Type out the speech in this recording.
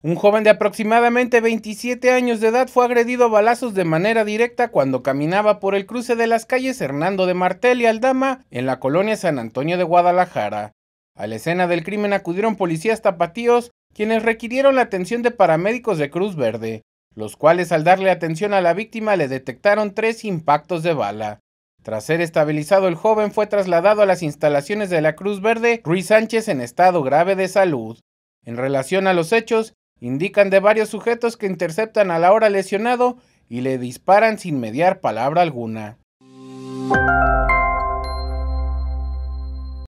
Un joven de aproximadamente 27 años de edad fue agredido a balazos de manera directa cuando caminaba por el cruce de las calles Hernando de Martel y Aldama en la colonia San Antonio de Guadalajara. A la escena del crimen acudieron policías tapatíos, quienes requirieron la atención de paramédicos de Cruz Verde, los cuales al darle atención a la víctima le detectaron tres impactos de bala. Tras ser estabilizado el joven fue trasladado a las instalaciones de la Cruz Verde Ruiz Sánchez en estado grave de salud. En relación a los hechos, Indican de varios sujetos que interceptan a la hora lesionado y le disparan sin mediar palabra alguna.